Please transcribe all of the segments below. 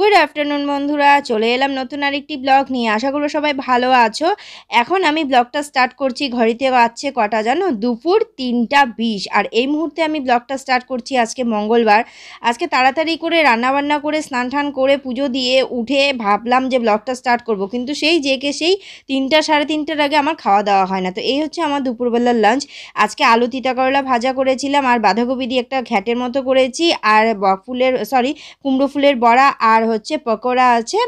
good afternoon বন্ধুরা চলে এলাম নতুন আরেকটি ব্লগ নিয়ে আশা করবো সবাই ভালো আছো এখন আমি ব্লগটা স্টার্ট করছি ঘড়িতে আছে কটা জানো দুপুর তিনটা বিশ আর এই মুহূর্তে আমি ব্লগটা স্টার্ট করছি আজকে মঙ্গলবার আজকে তাড়াতাড়ি করে রান্নাবান্না করে স্নান টান করে পুজো দিয়ে উঠে ভাবলাম যে ব্লগটা স্টার্ট করব কিন্তু সেই যেকে সেই তিনটা সাড়ে তিনটার আগে আমার খাওয়া দাওয়া হয় না তো এই হচ্ছে আমার দুপুরবেলার লাঞ্চ আজকে আলু তিতা করলা ভাজা করেছিলাম আর বাঁধাকপি দিয়ে একটা ঘ্যাটের মতো করেছি আর ফুলের সরি কুমড়ো ফুলের বড়া আর হচ্ছে পকোড়া আছে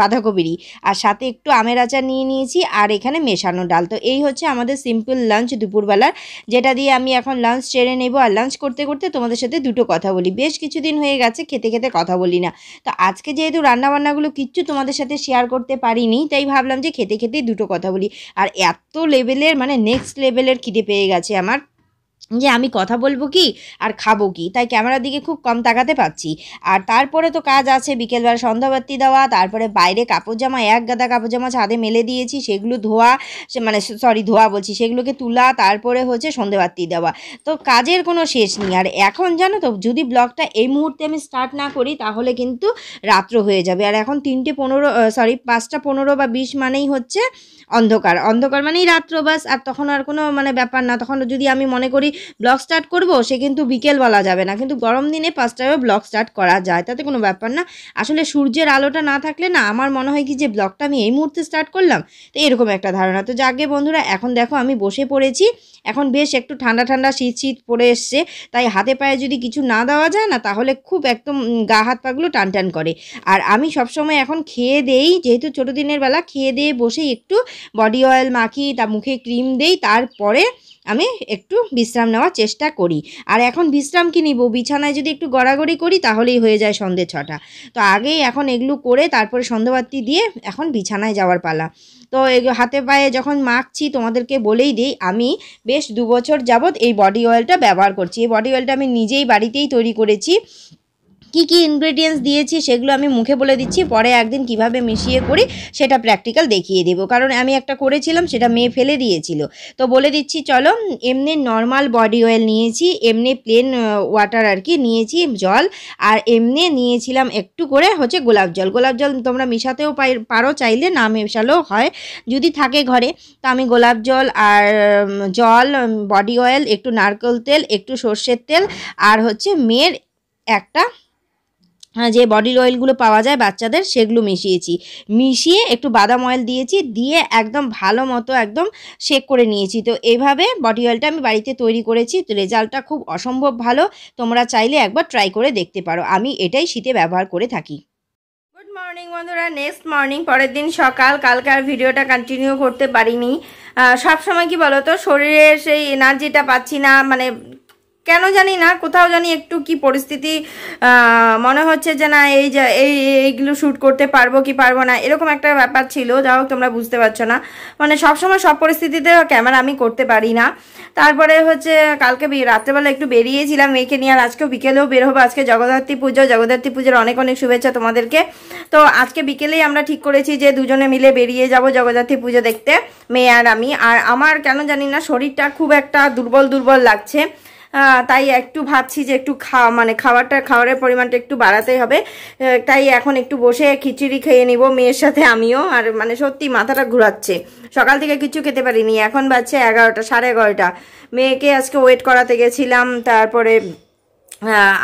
বাঁধাকপিরই আর সাথে একটু আমের আচার নিয়ে নিয়েছি আর এখানে মেশানো ডাল তো এই হচ্ছে আমাদের সিম্পল লাঞ্চ দুপুরবেলার যেটা দিয়ে আমি এখন লাঞ্চ সেরে নেব আর লাঞ্চ করতে করতে তোমাদের সাথে দুটো কথা বলি বেশ কিছুদিন হয়ে গেছে খেতে খেতে কথা বলি না তো আজকে যেহেতু রান্নাবান্নাগুলো কিচ্ছু তোমাদের সাথে শেয়ার করতে পারিনি তাই ভাবলাম যে খেতে খেতেই দুটো কথা বলি আর এত লেভেলের মানে নেক্সট লেভেলের খিদে পেয়ে গেছে আমার যে আমি কথা বলবো কি আর খাবো কি তাই ক্যামেরার দিকে খুব কম তাকাতে পাচ্ছি আর তারপরে তো কাজ আছে বিকেলবেলা সন্ধ্যাবাতি দেওয়া তারপরে বাইরে কাপড় জামা এক গাদা কাপড় জামা ছাদে মেলে দিয়েছি সেগুলো ধোয়া সে মানে সরি ধোয়া বলছি সেগুলোকে তুলা তারপরে হচ্ছে সন্ধ্যাবাতি দেওয়া তো কাজের কোনো শেষ নেই আর এখন জানো তো যদি ব্লগটা এই মুহূর্তে আমি স্টার্ট না করি তাহলে কিন্তু রাত্র হয়ে যাবে আর এখন তিনটে পনেরো সরি পাঁচটা পনেরো বা বিশ মানেই হচ্ছে অন্ধকার অন্ধকার মানেই রাত্র আর তখন আর কোনো মানে ব্যাপার না তখন যদি আমি মনে করি ব্লগ স্টার্ট করব সে কিন্তু বিকেল বলা যাবে না কিন্তু গরম দিনে পাঁচটায়ও ব্লগ স্টার্ট করা যায় তাতে কোনো ব্যাপার না আসলে সূর্যের আলোটা না থাকলে না আমার মনে হয় কি যে ব্লগটা আমি এই মুহূর্তে স্টার্ট করলাম তো এরকম একটা ধারণা তো যাকে বন্ধুরা এখন দেখো আমি বসে পড়েছি এখন বেশ একটু ঠান্ডা ঠান্ডা শীত শীত পড়ে এসছে তাই হাতে পায়ে যদি কিছু না দেওয়া যায় না তাহলে খুব একদম গা হাত পাগুলো টান টান করে আর আমি সবসময় এখন খেয়ে দেই যেহেতু ছোটো দিনের বেলা খেয়ে দিয়ে বসে একটু বডি অয়েল মাখি তা মুখে ক্রিম দেই তারপরে আমি একটু বিশ্রাম নেওয়ার চেষ্টা করি আর এখন বিশ্রাম কি নিব বিছানায় যদি একটু গড়াগড়ি করি তাহলেই হয়ে যায় সন্ধে ছটা তো আগেই এখন এগুলো করে তারপরে সন্ধেবাতি দিয়ে এখন বিছানায় যাওয়ার পালা তো হাতে পায়ে যখন মাখছি তোমাদেরকে বলেই দিই আমি বেশ দু বছর যাবৎ এই বডি অয়েলটা ব্যবহার করছি এই বডি অয়েলটা আমি নিজেই বাড়িতেই তৈরি করেছি কি কি ইনগ্রেডিয়েন্টস দিয়েছি সেগুলো আমি মুখে বলে দিচ্ছি পরে একদিন কিভাবে মিশিয়ে করি সেটা প্র্যাকটিক্যাল দেখিয়ে দেবো কারণ আমি একটা করেছিলাম সেটা মেয়ে ফেলে দিয়েছিল তো বলে দিচ্ছি চলো এমনি নর্মাল বডি অয়েল নিয়েছি এমনি প্লেন ওয়াটার আর কি নিয়েছি জল আর এমনি নিয়েছিলাম একটু করে হচ্ছে গোলাপ জল গোলাপ জল তোমরা মিশাতেও পারো চাইলে না মেশালেও হয় যদি থাকে ঘরে তো আমি গোলাপ জল আর জল বডি অয়েল একটু নারকেল তেল একটু সর্ষের তেল আর হচ্ছে মেয়ের একটা হ্যাঁ, যে বডি অয়েলগুলো পাওয়া যায় বাচ্চাদের সেগুলো মিশিয়েছি মিশিয়ে একটু বাদাম অয়েল দিয়েছি দিয়ে একদম ভালো মতো একদম শেক করে নিয়েছি তো এভাবে বডি অয়েলটা আমি বাড়িতে তৈরি করেছি তো রেজাল্টটা খুব অসম্ভব ভালো তোমরা চাইলে একবার ট্রাই করে দেখতে পারো আমি এটাই শীতে ব্যবহার করে থাকি গুড মর্নিং বন্ধুরা নেক্সট মর্নিং পরের দিন সকাল কালকার ভিডিওটা কন্টিনিউ করতে পারিনি সব সময় কি বলো তো শরীরে সেই এনার্জিটা পাচ্ছি না মানে কেন জানি না কোথাও জানি একটু কি পরিস্থিতি মনে হচ্ছে যে না এই যে এই এইগুলো শ্যুট করতে পারবো কি পারবো না এরকম একটা ব্যাপার ছিল যা হোক তোমরা বুঝতে পারছো না মানে সবসময় সব পরিস্থিতিতে ক্যামেরা আমি করতে পারি না তারপরে হচ্ছে কালকে রাত্রেবেলা একটু বেরিয়েছিলাম মেয়েকে নিয়ে আর আজকেও বিকেলেও বের হবো আজকে জগদ্ধাত্রী পুজো জগদ্ধাত্রী পুজোর অনেক অনেক শুভেচ্ছা তোমাদেরকে তো আজকে বিকেলেই আমরা ঠিক করেছি যে দুজনে মিলে বেরিয়ে যাব জগদ্ধাত্রী পুজো দেখতে মেয়ে আর আমি আর আমার কেন জানি না শরীরটা খুব একটা দুর্বল দুর্বল লাগছে তাই একটু ভাবছি যে একটু খাওয়া মানে খাবারটা খাবারের পরিমাণটা একটু বাড়াতেই হবে তাই এখন একটু বসে খিচুড়ি খেয়ে নিব মেয়ের সাথে আমিও আর মানে সত্যি মাথাটা ঘুরাচ্ছে সকাল থেকে কিছু খেতে পারিনি এখন বাজছে এগারোটা সাড়ে এগারোটা মেয়েকে আজকে ওয়েট করাতে গেছিলাম তারপরে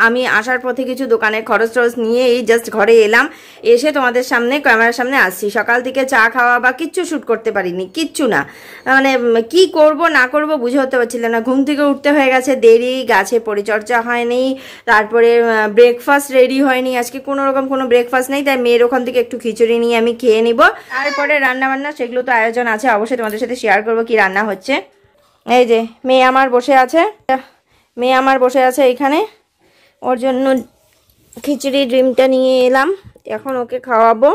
আমি আসার পথে কিছু দোকানের খরচ টরচ নিয়ে এই জাস্ট ঘরে এলাম এসে তোমাদের সামনে ক্যামেরার সামনে আসছি সকাল থেকে চা খাওয়া বা কিচ্ছু শ্যুট করতে পারিনি কিচ্ছু না মানে কি করব না করব বুঝে হতে পারছিল না ঘুম থেকে উঠতে হয়ে গেছে দেরি গাছে পরিচর্যা হয়নি তারপরে ব্রেকফাস্ট রেডি হয়নি আজকে কোনো রকম কোনো ব্রেকফাস্ট নেই তাই মেয়ের ওখান থেকে একটু খিচুড়ি নিয়ে আমি খেয়ে নিব তারপরে রান্নাবান্না সেগুলো তো আয়োজন আছে অবশ্যই তোমাদের সাথে শেয়ার করবো কি রান্না হচ্ছে এই যে মেয়ে আমার বসে আছে মেয়ে আমার বসে আছে এখানে ওর জন্য খিচুড়ি ডিমটা নিয়ে এলাম এখন ওকে খাওয়াবো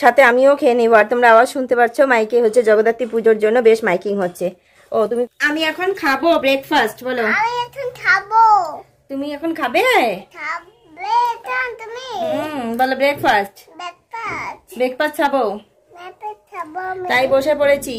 সাথে আমিও খেয়ে নিব আর তোমরা আওয়াজ শুনতে পাচ্ছ মাইকে হচ্ছে জগদ্ধাত্রী পুজোর জন্য বেশ মাইকিং হচ্ছে ও তুমি আমি এখন খাবো ব্রেকফাস্ট বলো খাবো তুমি এখন খাবে খাবে তুমি হুম বলো ব্রেকফাস্ট ব্রেকফাস্ট খাবো তাই বসে পড়েছি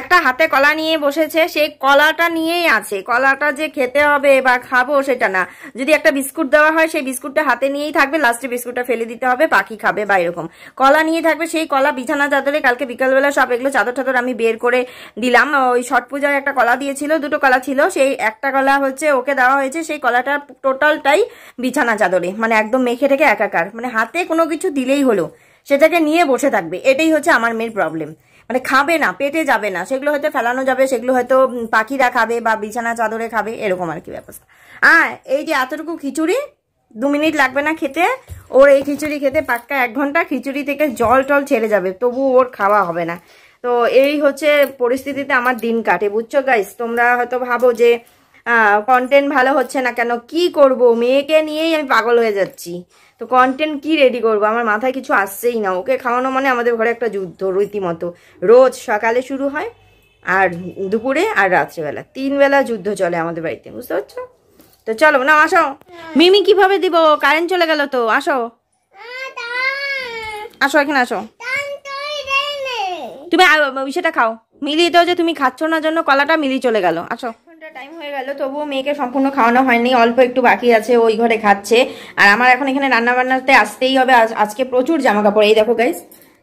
একটা হাতে কলা নিয়ে বসেছে সেই কলাটা নিয়েই আছে কলাটা যে খেতে হবে বা খাবো সেটা না যদি একটা বিস্কুট দেওয়া হয় সেই বিস্কুটটা হাতে নিয়েই থাকবে লাস্টে বিস্কুটটা ফেলে দিতে হবে পাখি খাবে বা এরকম কলা নিয়ে থাকবে সেই কলা বিছানা চাদরে কালকে বিকালবেলা সব এগুলো চাদর টাদর আমি বের করে দিলাম ওই ছট পূজার একটা কলা দিয়েছিল দুটো কলা ছিল সেই একটা কলা হচ্ছে ওকে দেওয়া হয়েছে সেই কলাটা টোটালটাই বিছানা চাদরে মানে একদম মেখে থেকে একাকার মানে হাতে কোনো কিছু দিলেই হলো সেটাকে নিয়ে বসে থাকবে এটাই হচ্ছে আমার মেয়ের প্রবলেম মানে খাবে না পেটে যাবে না সেগুলো হয়তো ফেলানো যাবে সেগুলো হয়তো পাখিরা খাবে বা বিছানা চাদরে খাবে এরকম আর কি ব্যবস্থা হ্যাঁ এই যে এতটুকু খিচুড়ি দু মিনিট লাগবে না খেতে ওর এই খিচুড়ি খেতে পাক্কা এক ঘন্টা খিচুড়ি থেকে জল টল ছেড়ে যাবে তবু ওর খাওয়া হবে না তো এই হচ্ছে পরিস্থিতিতে আমার দিন কাটে বুঝছো গাইস তোমরা হয়তো ভাবো যে কন্টেন্ট ভালো হচ্ছে না কেন কি করব মেয়েকে নিয়েই আমি পাগল হয়ে যাচ্ছি তো কন্টেন্ট কি রেডি করব আমার মাথায় কিছু আসছেই না ওকে খাওয়ানো মানে আমাদের ঘরে একটা যুদ্ধ রীতিমতো রোজ সকালে শুরু হয় আর দুপুরে আর রাত্রেবেলা তিনবেলা যুদ্ধ চলে আমাদের বাড়িতে বুঝতে পারছো তো চলো না আসো মিমি কিভাবে দিব কারেন্ট চলে গেল তো আসো আসো এখানে আসো তুমি সেটা খাও মিলিয়ে দাও যে তুমি খাচ্ছ না জন্য কলাটা মিলিয়ে চলে গেল আসো টাইম হয়ে গেল তবুও মেয়েকে সম্পূর্ণ খাওয়ানো হয়নি অল্প একটু বাকি আছে ওই ঘরে খাচ্ছে আর আমার এখন এখানে রান্না বান্নাতে আসতেই হবে আজকে প্রচুর জামা কাপড় এই দেখো গাইস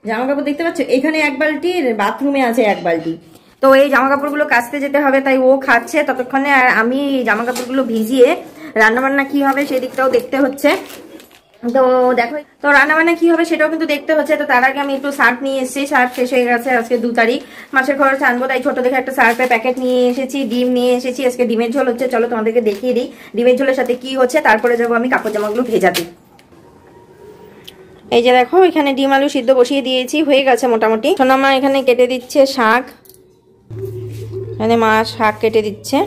জামা কাপড় দেখতে পাচ্ছ এখানে এক বালতি বাথরুমে আছে এক বালতি তো এই জামা কাপড়গুলো কাচতে যেতে হবে তাই ও খাচ্ছে ততক্ষণে আর আমি জামা কাপড়গুলো ভিজিয়ে রান্নাবান্না কি হবে সেদিকটাও দেখতে হচ্ছে তো দেখো তো রান্নাবান্না কি হবে সেটাও কিন্তু দেখতে হচ্ছে তো তার আগে আমি একটু শার্ট নিয়ে এসেছি শার্ট শেষ হয়ে গেছে আজকে দু তারিখ মাসের খরচ আনবো তাই ছোট দেখে একটা শার্টের প্যাকেট নিয়ে এসেছি ডিম নিয়ে এসেছি আজকে ডিমের ঝোল হচ্ছে চলো তোমাদেরকে দেখিয়ে দিই ডিমের ঝোলের সাথে কি হচ্ছে তারপরে যাবো আমি কাপড় জামাগুলো ভেজাতে এই যে দেখো এখানে ডিম আলু সিদ্ধ বসিয়ে দিয়েছি হয়ে গেছে মোটামুটি সোনামা এখানে কেটে দিচ্ছে শাক এখানে মা শাক কেটে দিচ্ছে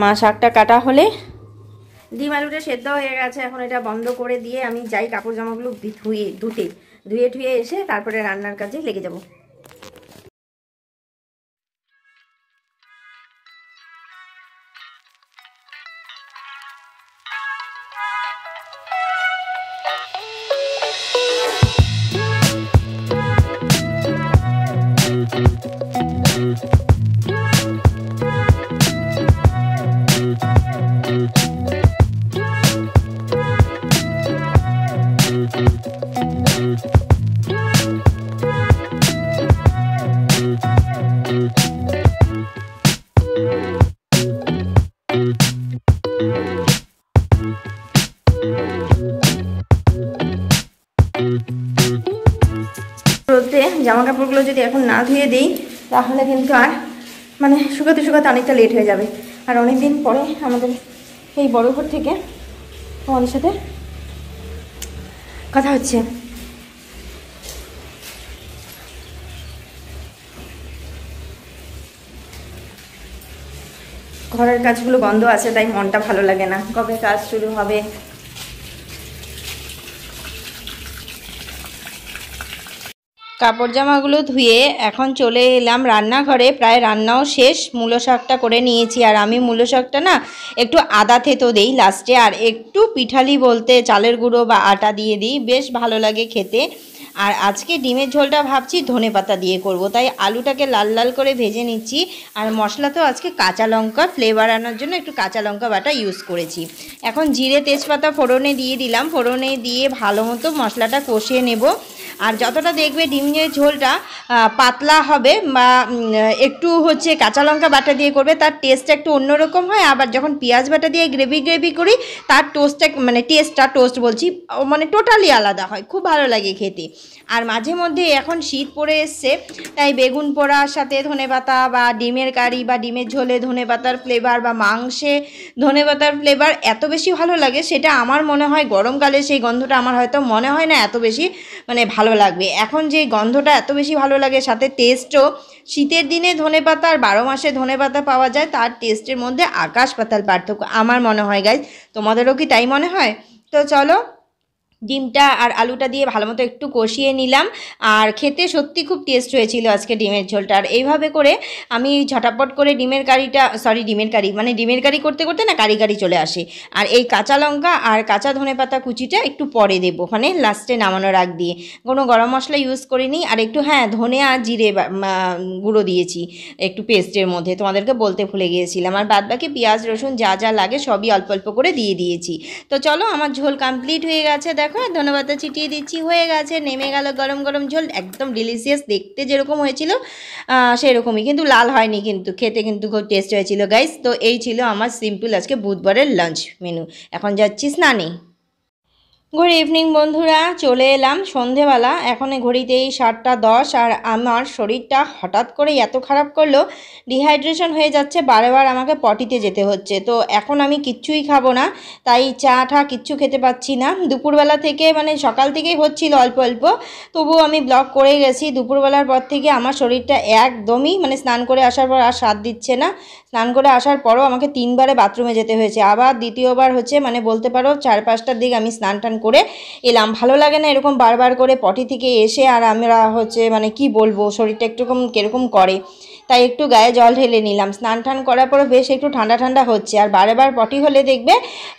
মা শাকটা কাটা হলে ডিম আলুটা সেদ্ধ হয়ে গেছে এখন এটা বন্ধ করে দিয়ে আমি যাই কাপড় জামাগুলো ধুয়ে ধুতে ধুয়ে ঠুয়ে এসে তারপরে রান্নার কাজে লেগে যাবো কাপড়গুলো যদি এখন না ধুয়ে দিই তাহলে কিন্তু আর মানে শুকাতে শুকাতে অনেকটা লেট হয়ে যাবে আর অনেক দিন পরে আমাদের এই বড় ঘর থেকে আমাদের সাথে কথা হচ্ছে ঘরের কাজগুলো বন্ধ আছে তাই মনটা ভালো লাগে না কবে কাজ শুরু হবে কাপড় জামাগুলো ধুয়ে এখন চলে এলাম রান্নাঘরে প্রায় রান্নাও শেষ মূলো শাকটা করে নিয়েছি আর আমি মূলো শাকটা না একটু আদা থেতো দেই লাস্টে আর একটু পিঠালি বলতে চালের গুঁড়ো বা আটা দিয়ে দিই বেশ ভালো লাগে খেতে আর আজকে ডিমের ঝোলটা ভাবছি ধনে পাতা দিয়ে করব তাই আলুটাকে লাল লাল করে ভেজে নিচ্ছি আর মশলা তো আজকে কাঁচা লঙ্কা ফ্লেভার আনার জন্য একটু কাঁচা লঙ্কা বাটা ইউজ করেছি এখন জিরে তেজপাতা ফোড়নে দিয়ে দিলাম ফোড়নে দিয়ে ভালো মতো মশলাটা কষিয়ে নেবো আর যতটা দেখবে ডিমের ঝোলটা পাতলা হবে বা একটু হচ্ছে কাঁচা লঙ্কা বাটা দিয়ে করবে তার টেস্টটা একটু অন্যরকম হয় আবার যখন পেঁয়াজ বাটা দিয়ে গ্রেভি গ্রেভি করি তার টোস্টটা মানে টেস্টটা টোস্ট বলছি মানে টোটালি আলাদা হয় খুব ভালো লাগে খেতে আর মাঝে মধ্যে এখন শীত পড়ে এসছে তাই বেগুন পোড়ার সাথে ধনেপাতা বা ডিমের কারি বা ডিমের ঝোলে ধনেপাতার ফ্লেভার বা মাংসে ধনেপাতার ফ্লেভার এত বেশি ভালো লাগে সেটা আমার মনে হয় গরমকালে সেই গন্ধটা আমার হয়তো মনে হয় না এত বেশি মানে ভালো ভালো লাগবে এখন যে গন্ধটা এত বেশি ভালো লাগে সাথে টেস্টও শীতের দিনে ধনে পাতা আর বারো মাসে ধনে পাতা পাওয়া যায় তার টেস্টের মধ্যে আকাশ পাতাল পার্থক্য আমার মনে হয় গাইজ তোমাদেরও কি তাই মনে হয় তো চলো ডিমটা আর আলুটা দিয়ে ভালো মতো একটু কষিয়ে নিলাম আর খেতে সত্যি খুব টেস্ট হয়েছিল আজকে ডিমের ঝোলটা আর এইভাবে করে আমি ঝটাপট করে ডিমের কারিটা সরি ডিমের কারি মানে ডিমের কারি করতে করতে না কারি কারি চলে আসে আর এই কাঁচা লঙ্কা আর কাঁচা ধনে পাতা কুচিটা একটু পরে দেবো মানে লাস্টে নামানোর আগ দিয়ে কোনো গরম মশলা ইউজ করিনি আর একটু হ্যাঁ ধনে আর জিরে গুঁড়ো দিয়েছি একটু পেস্টের মধ্যে তোমাদেরকে বলতে ভুলে গিয়েছিলাম আর বাদ বাকি পেঁয়াজ রসুন যা যা লাগে সবই অল্প অল্প করে দিয়ে দিয়েছি তো চলো আমার ঝোল কমপ্লিট হয়ে গেছে দেখো দেখো হ্যাঁ, ধন্যবাদটা ছিটিয়ে দিচ্ছি হয়ে গেছে নেমে গেল গরম গরম ঝোল একদম ডিলিশিয়াস দেখতে যেরকম হয়েছিল সেরকমই কিন্তু লাল হয়নি কিন্তু খেতে কিন্তু খুব টেস্ট হয়েছিল গাইস তো এই ছিল আমার সিম্পল আজকে বুধবারের লাঞ্চ মেনু এখন যাচ্ছি স্নানে গুড ইভিনিং বন্ধুরা চলে এলাম সন্ধেবেলা এখন ঘড়িতেই সাতটা দশ আর আমার শরীরটা হঠাৎ করে এত খারাপ করলো ডিহাইড্রেশন হয়ে যাচ্ছে বারেবার আমাকে পটিতে যেতে হচ্ছে তো এখন আমি কিচ্ছুই খাবো না তাই চা ঠা কিচ্ছু খেতে পাচ্ছি না দুপুরবেলা থেকে মানে সকাল থেকেই হচ্ছিল অল্প অল্প তবুও আমি ব্লক করে গেছি দুপুরবেলার পর থেকে আমার শরীরটা একদমই মানে স্নান করে আসার পর আর স্বাদ দিচ্ছে না স্নান করে আসার পরও আমাকে তিনবারে বাথরুমে যেতে হয়েছে আবার দ্বিতীয়বার হচ্ছে মানে বলতে পারো চার পাঁচটার দিক আমি স্নান করে এলাম ভালো লাগে না এরকম বারবার করে পটি থেকে এসে আর আমরা হচ্ছে মানে কি বলবো শরীরটা একটুরকম কীরকম করে তাই একটু গায়ে জল ঢেলে নিলাম স্নান টান করার পরে বেশ একটু ঠান্ডা ঠান্ডা হচ্ছে আর বারে বার পটি হলে দেখবে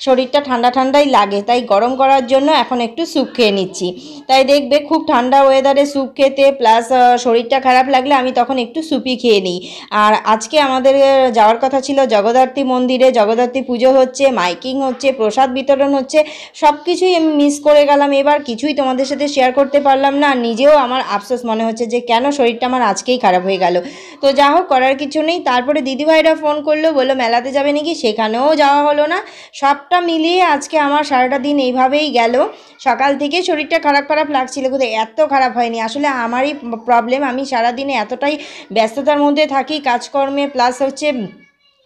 শরীরটা ঠান্ডা ঠান্ডাই লাগে তাই গরম করার জন্য এখন একটু স্যুপ খেয়ে নিচ্ছি তাই দেখবে খুব ঠান্ডা ওয়েদারে স্যুপ খেতে প্লাস শরীরটা খারাপ লাগলে আমি তখন একটু স্যুপই খেয়ে নিই আর আজকে আমাদের যাওয়ার কথা ছিল জগদ্ধাত্রী মন্দিরে জগদ্ধাত্রী পুজো হচ্ছে মাইকিং হচ্ছে প্রসাদ বিতরণ হচ্ছে সব কিছুই আমি মিস করে গেলাম এবার কিছুই তোমাদের সাথে শেয়ার করতে পারলাম না নিজেও আমার আফসোস মনে হচ্ছে যে কেন শরীরটা আমার আজকেই খারাপ হয়ে গেল তো যা হোক করার কিছু নেই তারপরে দিদিভাইরা ফোন করলো বললো মেলাতে যাবে নাকি সেখানেও যাওয়া হলো না সবটা মিলিয়ে আজকে আমার সারাটা দিন এইভাবেই গেল সকাল থেকে শরীরটা খারাপ খারাপ লাগছিল কিন্তু এত খারাপ হয়নি আসলে আমারই প্রবলেম আমি সারাদিনে এতটাই ব্যস্ততার মধ্যে থাকি কাজকর্মে প্লাস হচ্ছে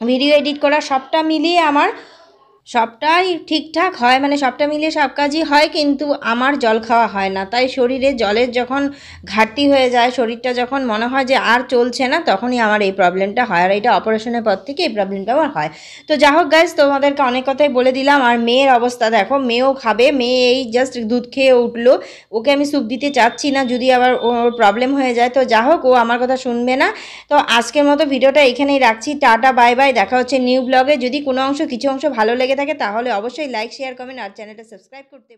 ভিডিও এডিট করা সবটা মিলিয়ে আমার সবটাই ঠিকঠাক হয় মানে সবটা মিলিয়ে সব কাজই হয় কিন্তু আমার জল খাওয়া হয় না তাই শরীরে জলের যখন ঘাটতি হয়ে যায় শরীরটা যখন মনে হয় যে আর চলছে না তখনই আমার এই প্রবলেমটা হয় আর এটা অপারেশনের পর থেকে এই প্রবলেমটা আমার হয় তো যা হোক গাইজ তোমাদেরকে অনেক কথাই বলে দিলাম আর মেয়ের অবস্থা দেখো মেয়েও খাবে মেয়ে এই জাস্ট দুধ খেয়ে উঠলো ওকে আমি স্যুপ দিতে চাচ্ছি না যদি আবার ওর প্রবলেম হয়ে যায় তো যা হোক ও আমার কথা শুনবে না তো আজকের মতো ভিডিওটা এখানেই রাখছি টাটা বাই বাই দেখা হচ্ছে নিউ ব্লগে যদি কোনো অংশ কিছু অংশ ভালো লেগে লেগে থাকে তাহলে অবশ্যই লাইক শেয়ার কমেন্ট আর চ্যানেলটা সাবস্ক্রাইব করতে